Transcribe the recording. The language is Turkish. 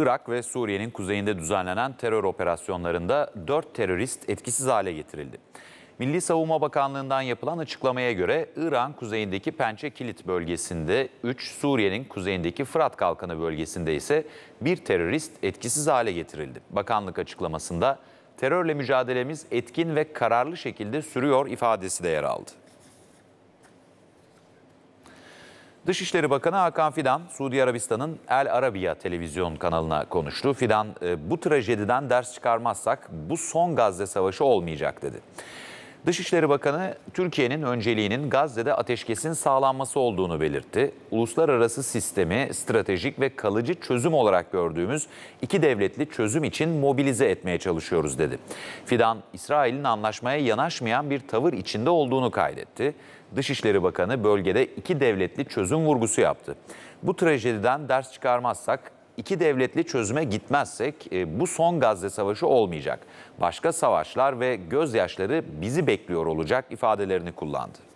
Irak ve Suriye'nin kuzeyinde düzenlenen terör operasyonlarında 4 terörist etkisiz hale getirildi. Milli Savunma Bakanlığı'ndan yapılan açıklamaya göre İran kuzeyindeki Pençe Kilit bölgesinde 3, Suriye'nin kuzeyindeki Fırat Kalkanı bölgesinde ise bir terörist etkisiz hale getirildi. Bakanlık açıklamasında terörle mücadelemiz etkin ve kararlı şekilde sürüyor ifadesi de yer aldı. Dışişleri Bakanı Hakan Fidan, Suudi Arabistan'ın El Arabiya televizyon kanalına konuştu. Fidan, e, bu trajediden ders çıkarmazsak bu son Gazze Savaşı olmayacak dedi. Dışişleri Bakanı Türkiye'nin önceliğinin Gazze'de ateşkesin sağlanması olduğunu belirtti. Uluslararası sistemi stratejik ve kalıcı çözüm olarak gördüğümüz iki devletli çözüm için mobilize etmeye çalışıyoruz dedi. Fidan, İsrail'in anlaşmaya yanaşmayan bir tavır içinde olduğunu kaydetti. Dışişleri Bakanı bölgede iki devletli çözüm vurgusu yaptı. Bu trajediden ders çıkarmazsak iki devletli çözüme gitmezsek e, bu son Gazze Savaşı olmayacak. Başka savaşlar ve gözyaşları bizi bekliyor olacak ifadelerini kullandı.